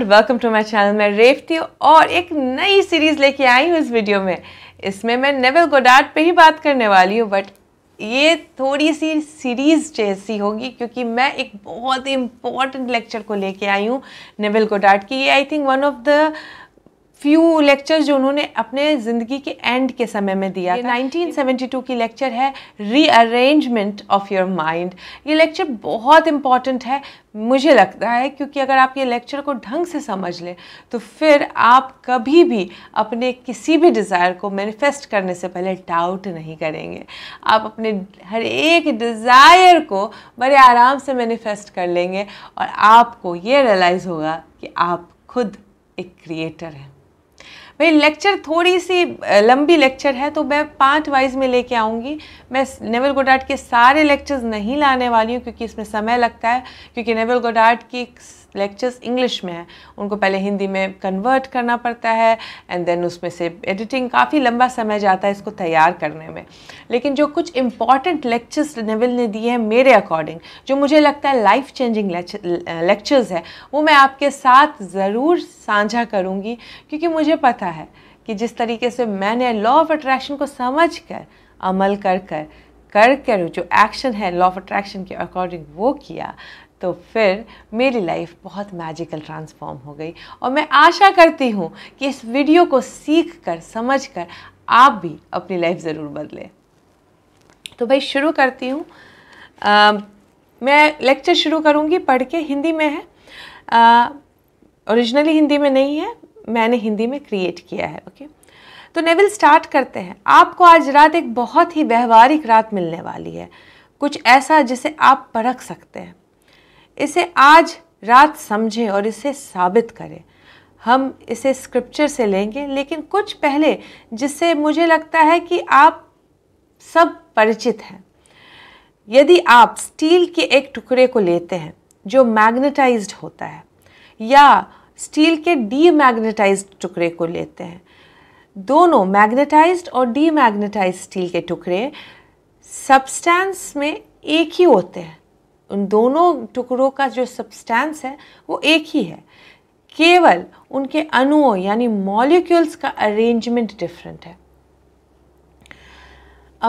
Everyone welcome to my channel मैं थी और एक नई सीरीज़ लेके आई हूँ इस वीडियो में इसमें मैं नेवल गोडार्ड पे ही बात करने वाली हूँ बट ये थोड़ी सी सीरीज़ जैसी होगी क्योंकि मैं एक बहुत ही इम्पॉर्टेंट लेक्चर को लेके आई हूँ नेवल गोडार्ड की ये I think one of the few lectures जो उन्होंने अपने ज़िंदगी के एंड के समय में दिया ये था 1972 की लेक्चर है रीअरेंजमेंट ऑफ योर माइंड ये लेक्चर बहुत इंपॉर्टेंट है मुझे लगता है क्योंकि अगर आप ये लेक्चर को ढंग से समझ लें तो फिर आप कभी भी अपने किसी भी डिज़ायर को मैनिफेस्ट करने से पहले डाउट नहीं करेंगे आप अपने हर एक डिज़ायर को बड़े आराम से मैनिफेस्ट कर लेंगे और आपको ये रियलाइज़ होगा कि आप खुद एक क्रिएटर हैं भाई लेक्चर थोड़ी सी लंबी लेक्चर है तो मैं पार्ट वाइज में लेके आऊँगी मैं नेवल गोडार्ड के सारे लेक्चर्स नहीं लाने वाली हूँ क्योंकि इसमें समय लगता है क्योंकि नेवल गोडार्ड की लेक्चर्स इंग्लिश में हैं उनको पहले हिंदी में कन्वर्ट करना पड़ता है एंड देन उसमें से एडिटिंग काफ़ी लंबा समय जाता है इसको तैयार करने में लेकिन जो कुछ इंपॉर्टेंट लेक्चर्स नेविल ने दिए हैं मेरे अकॉर्डिंग जो मुझे लगता है लाइफ चेंजिंग लेक्चर्स है वो मैं आपके साथ ज़रूर साझा करूँगी क्योंकि मुझे पता है कि जिस तरीके से मैंने लॉ ऑफ अट्रैक्शन को समझ कर अमल कर कर कर कर जो एक्शन है लॉ ऑफ अट्रैक्शन के अकॉर्डिंग वो किया तो फिर मेरी लाइफ बहुत मैजिकल ट्रांसफॉर्म हो गई और मैं आशा करती हूँ कि इस वीडियो को सीख कर समझ कर आप भी अपनी लाइफ ज़रूर बदलें तो भाई शुरू करती हूँ मैं लेक्चर शुरू करूँगी पढ़ के हिंदी में है ओरिजिनली हिंदी में नहीं है मैंने हिंदी में क्रिएट किया है ओके तो नेविल स्टार्ट करते हैं आपको आज रात एक बहुत ही व्यवहारिक रात मिलने वाली है कुछ ऐसा जिसे आप परख सकते हैं इसे आज रात समझें और इसे साबित करें हम इसे स्क्रिप्चर से लेंगे लेकिन कुछ पहले जिससे मुझे लगता है कि आप सब परिचित हैं यदि आप स्टील के एक टुकड़े को लेते हैं जो मैग्नेटाइज्ड होता है या स्टील के डीमैग्नेटाइज्ड टुकड़े को लेते हैं दोनों मैग्नेटाइज्ड और डीमैग्नेटाइज्ड स्टील के टुकड़े सब्सटेंस में एक ही होते हैं उन दोनों टुकड़ों का जो सब्सटेंस है वो एक ही है केवल उनके अणुओं यानी मॉलिक्यूल्स का अरेंजमेंट डिफरेंट है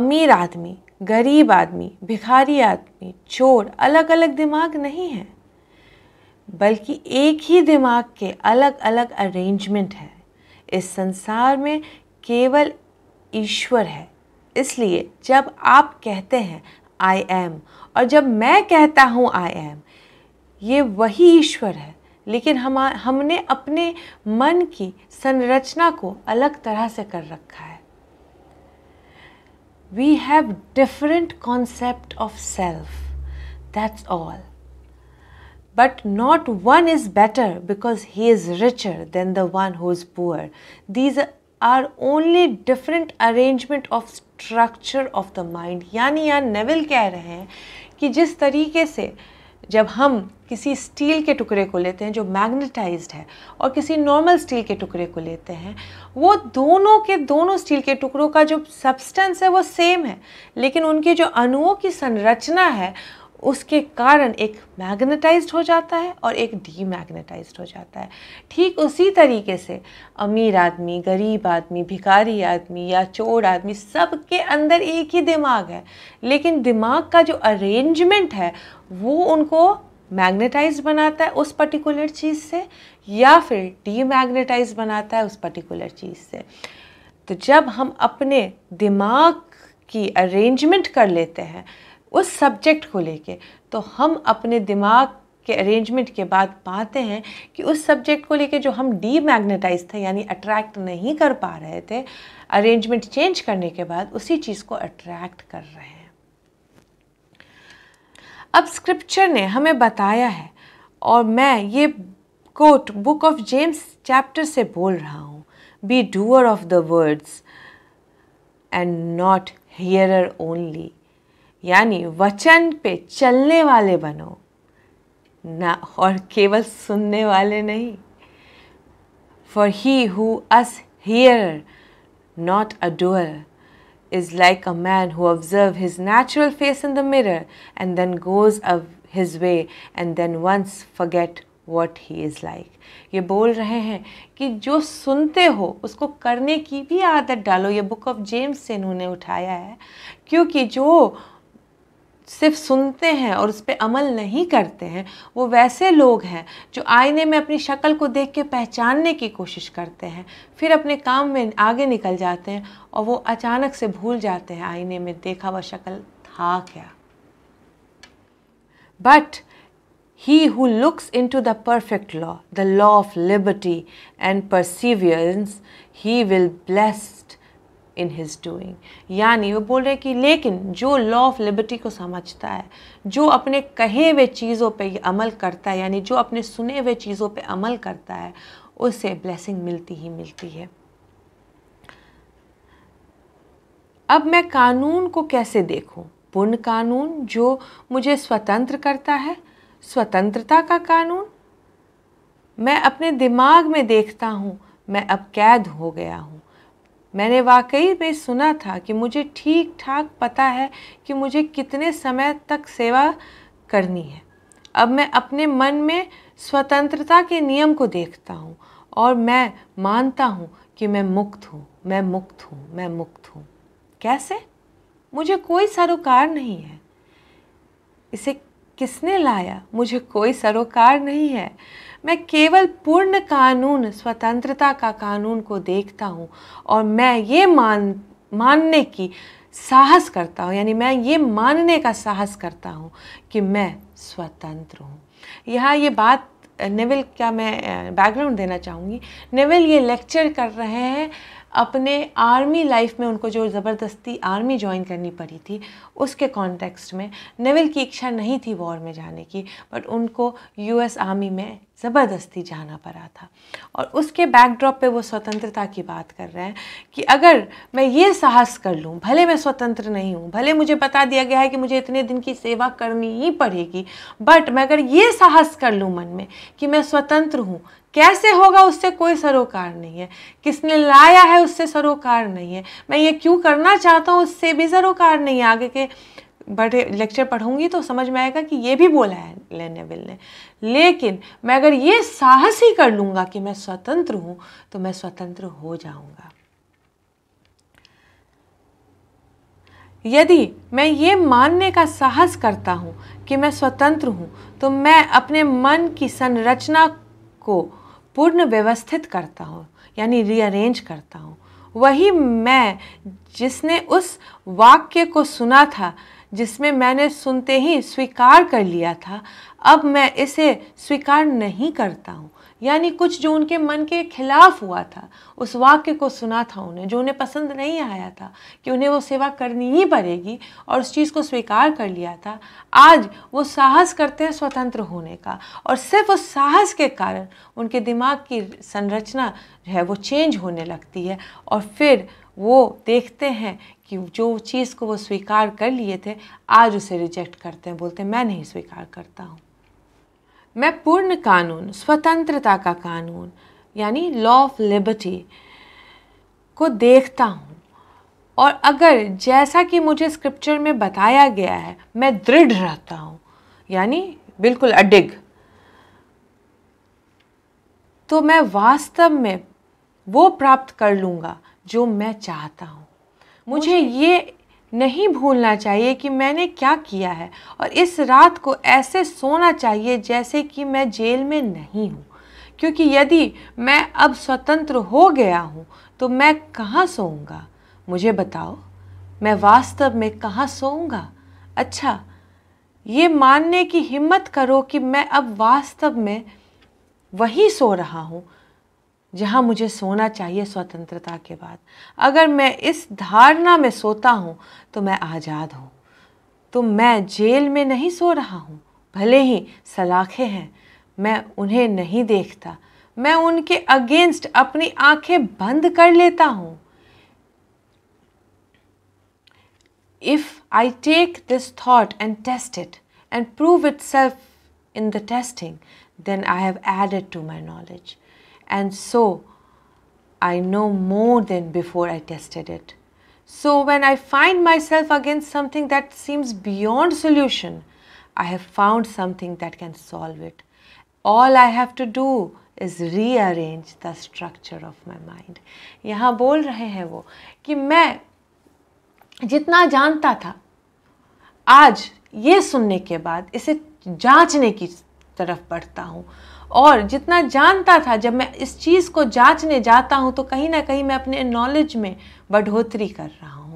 अमीर आदमी गरीब आदमी भिखारी आदमी चोर अलग अलग दिमाग नहीं है बल्कि एक ही दिमाग के अलग अलग अरेंजमेंट है इस संसार में केवल ईश्वर है इसलिए जब आप कहते हैं आई एम और जब मैं कहता हूँ आई एम ये वही ईश्वर है लेकिन हम हमने अपने मन की संरचना को अलग तरह से कर रखा है we have different concept of self that's all but not one is better because he is richer than the one who is poor these are only different arrangement of structure of the mind यानी यहाँ naval कह रहे हैं कि जिस तरीके से जब हम किसी स्टील के टुकड़े को लेते हैं जो मैग्नेटाइज्ड है और किसी नॉर्मल स्टील के टुकड़े को लेते हैं वो दोनों के दोनों स्टील के टुकड़ों का जो सब्सटेंस है वो सेम है लेकिन उनके जो अणुओं की संरचना है उसके कारण एक मैग्नेटाइज्ड हो जाता है और एक डीमैग्नेटाइज्ड हो जाता है ठीक उसी तरीके से अमीर आदमी गरीब आदमी भिखारी आदमी या चोर आदमी सबके अंदर एक ही दिमाग है लेकिन दिमाग का जो अरेंजमेंट है वो उनको मैग्नेटाइज बनाता है उस पर्टिकुलर चीज़ से या फिर डीमैग्नेटाइज बनाता है उस पर्टिकुलर चीज़ से तो जब हम अपने दिमाग की अरेंजमेंट कर लेते हैं उस सब्जेक्ट को लेके तो हम अपने दिमाग के अरेंजमेंट के बाद पाते हैं कि उस सब्जेक्ट को लेके जो हम डीमैग्नेटाइज थे यानी अट्रैक्ट नहीं कर पा रहे थे अरेंजमेंट चेंज करने के बाद उसी चीज़ को अट्रैक्ट कर रहे हैं अब स्क्रिप्चर ने हमें बताया है और मैं ये quote book of James chapter से बोल रहा हूँ be doer of the words and not hear only यानी वचन पे चलने वाले बनो ना और केवल सुनने वाले नहीं for he who is hear not a doer is like a man who observe his natural face in the mirror and then goes a his way and then once forget what he is like ये बोल रहे हैं कि जो सुनते हो उसको करने की भी आदत डालो ये बुक ऑफ जेम्स से इन्होंने उठाया है क्योंकि जो सिर्फ सुनते हैं और उस पर अमल नहीं करते हैं वो वैसे लोग हैं जो आईने में अपनी शक्ल को देख के पहचानने की कोशिश करते हैं फिर अपने काम में आगे निकल जाते हैं और वो अचानक से भूल जाते हैं आईने में देखा हुआ शक्ल था क्या but He who looks into the perfect law, the law of liberty and perseverance, he will bless in his doing यानी वो बोल रहे हैं कि लेकिन जो लॉ ऑफ लिबर्टी को समझता है जो अपने कहे हुए चीज़ों पे अमल करता है यानी जो अपने सुने हुए चीज़ों पे अमल करता है उसे ब्लेसिंग मिलती ही मिलती है अब मैं कानून को कैसे देखूँ पूर्ण कानून जो मुझे स्वतंत्र करता है स्वतंत्रता का कानून मैं अपने दिमाग में देखता हूँ मैं अब कैद हो गया हूँ मैंने वाकई में सुना था कि मुझे ठीक ठाक पता है कि मुझे कितने समय तक सेवा करनी है अब मैं अपने मन में स्वतंत्रता के नियम को देखता हूँ और मैं मानता हूँ कि मैं मुक्त हूँ मैं मुक्त हूँ मैं मुक्त हूँ कैसे मुझे कोई सरोकार नहीं है इसे किसने लाया मुझे कोई सरोकार नहीं है मैं केवल पूर्ण कानून स्वतंत्रता का कानून को देखता हूँ और मैं ये मान मानने की साहस करता हूँ यानी मैं ये मानने का साहस करता हूँ कि मैं स्वतंत्र हूँ यहाँ ये बात निविल क्या मैं बैकग्राउंड देना चाहूँगी निविल ये लेक्चर कर रहे हैं अपने आर्मी लाइफ में उनको जो ज़बरदस्ती आर्मी ज्वाइन करनी पड़ी थी उसके कॉन्टेक्स्ट में नेविल की इच्छा नहीं थी वॉर में जाने की बट उनको यूएस आर्मी में ज़बरदस्ती जाना पड़ा था और उसके बैकड्रॉप पे वो स्वतंत्रता की बात कर रहे हैं कि अगर मैं ये साहस कर लूँ भले मैं स्वतंत्र नहीं हूँ भले मुझे बता दिया गया है कि मुझे इतने दिन की सेवा करनी ही पड़ेगी बट मैं अगर ये साहस कर लूँ मन में कि मैं स्वतंत्र हूँ कैसे होगा उससे कोई सरोकार नहीं है किसने लाया है उससे सरोकार नहीं है मैं ये क्यों करना चाहता हूँ उससे भी सरोकार नहीं है आगे के बड़े लेक्चर पढ़ूंगी तो समझ में आएगा कि ये भी बोला है बिल ने लेकिन मैं अगर ये साहस ही कर लूंगा कि मैं स्वतंत्र हूं तो मैं स्वतंत्र हो जाऊंगा यदि मैं ये मानने का साहस करता हूं कि मैं स्वतंत्र हूं तो मैं अपने मन की संरचना को पूर्ण व्यवस्थित करता हूँ यानी रीअरेंज करता हूँ वही मैं जिसने उस वाक्य को सुना था जिसमें मैंने सुनते ही स्वीकार कर लिया था अब मैं इसे स्वीकार नहीं करता हूँ यानी कुछ जो उनके मन के खिलाफ हुआ था उस वाक्य को सुना था उन्हें जो उन्हें पसंद नहीं आया था कि उन्हें वो सेवा करनी ही पड़ेगी और उस चीज़ को स्वीकार कर लिया था आज वो साहस करते हैं स्वतंत्र होने का और सिर्फ उस साहस के कारण उनके दिमाग की संरचना जो है वो चेंज होने लगती है और फिर वो देखते हैं कि जो चीज़ को वो स्वीकार कर लिए थे आज उसे रिजेक्ट करते हैं बोलते हैं मैं नहीं स्वीकार करता हूँ मैं पूर्ण कानून स्वतंत्रता का कानून यानी लॉ ऑफ लिबर्टी को देखता हूँ और अगर जैसा कि मुझे स्क्रिप्चर में बताया गया है मैं दृढ़ रहता हूँ यानी बिल्कुल अडिग तो मैं वास्तव में वो प्राप्त कर लूँगा जो मैं चाहता हूँ मुझे ये नहीं भूलना चाहिए कि मैंने क्या किया है और इस रात को ऐसे सोना चाहिए जैसे कि मैं जेल में नहीं हूँ क्योंकि यदि मैं अब स्वतंत्र हो गया हूँ तो मैं कहाँ सोऊंगा मुझे बताओ मैं वास्तव में कहाँ सोऊंगा अच्छा ये मानने की हिम्मत करो कि मैं अब वास्तव में वही सो रहा हूँ जहाँ मुझे सोना चाहिए स्वतंत्रता के बाद अगर मैं इस धारणा में सोता हूँ तो मैं आज़ाद हूँ तो मैं जेल में नहीं सो रहा हूँ भले ही सलाखें हैं मैं उन्हें नहीं देखता मैं उनके अगेंस्ट अपनी आंखें बंद कर लेता हूँ if I take this thought and test it and prove it self in the testing then I have added to my knowledge and so I know more than before I tested it. So when I find myself against something that seems beyond solution, I have found something that can solve it. All I have to do is rearrange the structure of my mind. यहाँ बोल रहे हैं वो कि मैं जितना जानता था आज ये सुनने के बाद इसे जांचने की तरफ बढ़ता हूँ और जितना जानता था जब मैं इस चीज़ को जांचने जाता हूँ तो कहीं ना कहीं मैं अपने नॉलेज में बढ़ोतरी कर रहा हूँ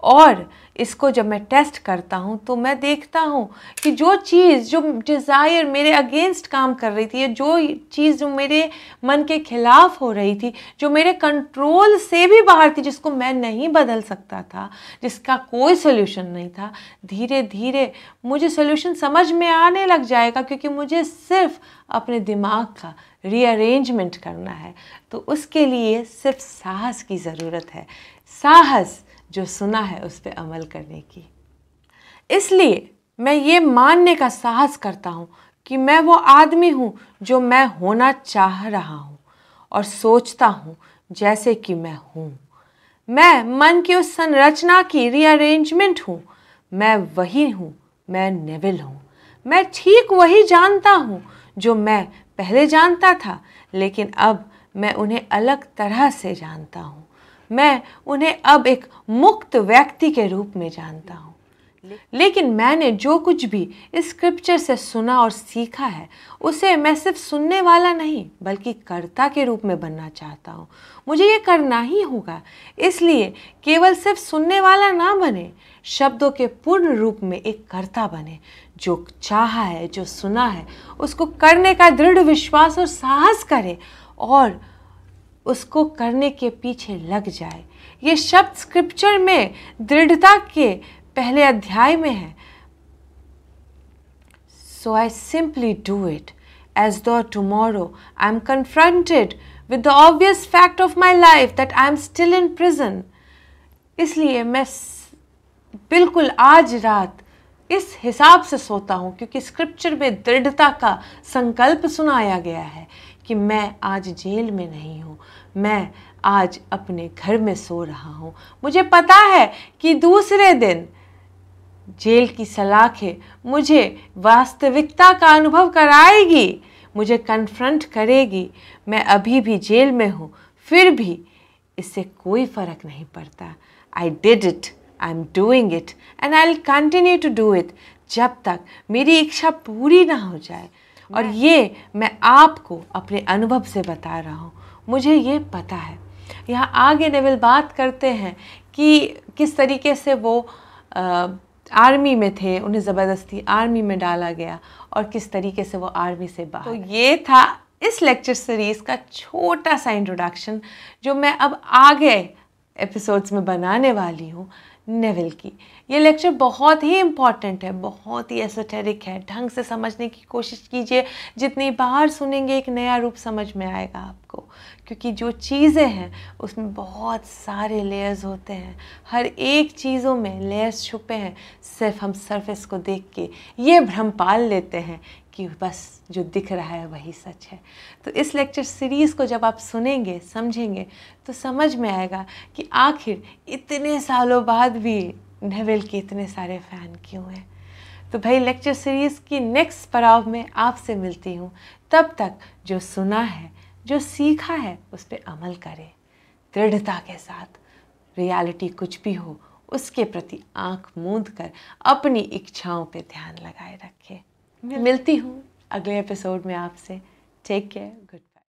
और इसको जब मैं टेस्ट करता हूँ तो मैं देखता हूँ कि जो चीज़ जो डिज़ायर मेरे अगेंस्ट काम कर रही थी जो चीज़ जो मेरे मन के खिलाफ हो रही थी जो मेरे कंट्रोल से भी बाहर थी जिसको मैं नहीं बदल सकता था जिसका कोई सोल्यूशन नहीं था धीरे धीरे मुझे सोल्यूशन समझ में आने लग जाएगा क्योंकि मुझे सिर्फ अपने दिमाग का रीअरेंजमेंट करना है तो उसके लिए सिर्फ साहस की ज़रूरत है साहस जो सुना है उस पर अमल करने की इसलिए मैं ये मानने का साहस करता हूँ कि मैं वो आदमी हूँ जो मैं होना चाह रहा हूँ और सोचता हूँ जैसे कि मैं हूँ मैं मन की उस संरचना की रीअरेंजमेंट हूँ मैं वही हूँ मैं नेविल हूँ मैं ठीक वही जानता हूँ जो मैं पहले जानता था लेकिन अब मैं उन्हें अलग तरह से जानता हूँ मैं उन्हें अब एक मुक्त व्यक्ति के रूप में जानता हूँ लेकिन मैंने जो कुछ भी इस स्क्रिप्चर से सुना और सीखा है उसे मैं सिर्फ सुनने वाला नहीं बल्कि कर्ता के रूप में बनना चाहता हूँ मुझे ये करना ही होगा इसलिए केवल सिर्फ सुनने वाला ना बने शब्दों के पूर्ण रूप में एक कर्ता बने जो चाहा है जो सुना है उसको करने का दृढ़ विश्वास और साहस करे और उसको करने के पीछे लग जाए ये शब्द स्क्रिप्चर में दृढ़ता के पहले अध्याय में है so I simply do it as the tomorrow I am confronted with the obvious fact of my life that I am still in prison इसलिए मैं बिल्कुल आज रात इस हिसाब से सोता हूँ क्योंकि स्क्रिप्चर में दृढ़ता का संकल्प सुनाया गया है कि मैं आज जेल में नहीं हूँ मैं आज अपने घर में सो रहा हूँ मुझे पता है कि दूसरे दिन जेल की सलाखें मुझे वास्तविकता का अनुभव कराएगी मुझे कन्फ्रंट करेगी मैं अभी भी जेल में हूँ फिर भी इससे कोई फ़र्क नहीं पड़ता I did it I am doing it and I will continue to do it जब तक मेरी इच्छा पूरी ना हो जाए और ये मैं आपको अपने अनुभव से बता रहा हूँ मुझे ये पता है यहाँ आगे नेवल बात करते हैं कि किस तरीके से वो आ, आर्मी में थे उन्हें ज़बरदस्ती आर्मी में डाला गया और किस तरीके से वो आर्मी से बाहर तो ये था इस लेक्चर सीरीज़ का छोटा सा इंट्रोडक्शन जो मैं अब आगे एपिसोड्स में बनाने वाली हूँ नेविल की ये लेक्चर बहुत ही इम्पॉर्टेंट है बहुत ही एसोटेरिक है ढंग से समझने की कोशिश कीजिए जितनी बार सुनेंगे एक नया रूप समझ में आएगा आपको क्योंकि जो चीज़ें हैं उसमें बहुत सारे लेयर्स होते हैं हर एक चीज़ों में लेयर्स छुपे हैं सिर्फ हम सरफेस को देख के ये भ्रम पाल लेते हैं कि बस जो दिख रहा है वही सच है तो इस लेक्चर सीरीज़ को जब आप सुनेंगे समझेंगे तो समझ में आएगा कि आखिर इतने सालों बाद भी नेवल के इतने सारे फ़ैन क्यों हैं तो भाई लेक्चर सीरीज़ की नेक्स्ट पड़ाव में आपसे मिलती हूँ तब तक जो सुना है जो सीखा है उस पर अमल करें दृढ़ता के साथ रियलिटी कुछ भी हो उसके प्रति आंख मूंद कर अपनी इच्छाओं पे ध्यान लगाए रखें मिलती हूँ अगले एपिसोड में आपसे टेक केयर गुड